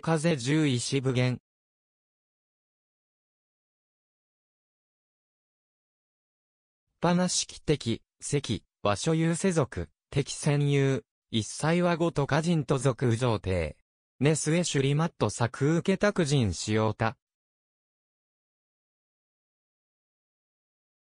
風十石部源。花式的、関、和所有世俗、敵占有、一切はごと家人と族上帝。ネスエシュリマット作受けたく人使用た。